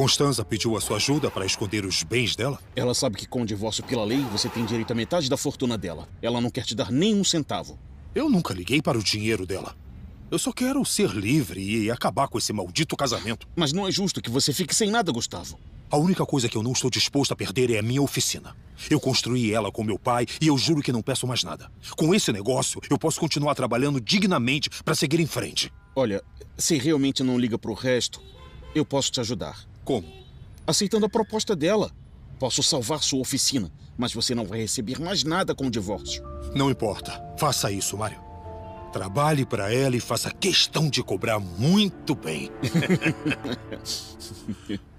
Constanza pediu a sua ajuda para esconder os bens dela? Ela sabe que com o divórcio pela lei, você tem direito à metade da fortuna dela. Ela não quer te dar nem um centavo. Eu nunca liguei para o dinheiro dela. Eu só quero ser livre e acabar com esse maldito casamento. Mas não é justo que você fique sem nada, Gustavo. A única coisa que eu não estou disposto a perder é a minha oficina. Eu construí ela com meu pai e eu juro que não peço mais nada. Com esse negócio, eu posso continuar trabalhando dignamente para seguir em frente. Olha, se realmente não liga para o resto, eu posso te ajudar. Como? Aceitando a proposta dela. Posso salvar sua oficina, mas você não vai receber mais nada com o divórcio. Não importa. Faça isso, Mario. Trabalhe para ela e faça questão de cobrar muito bem.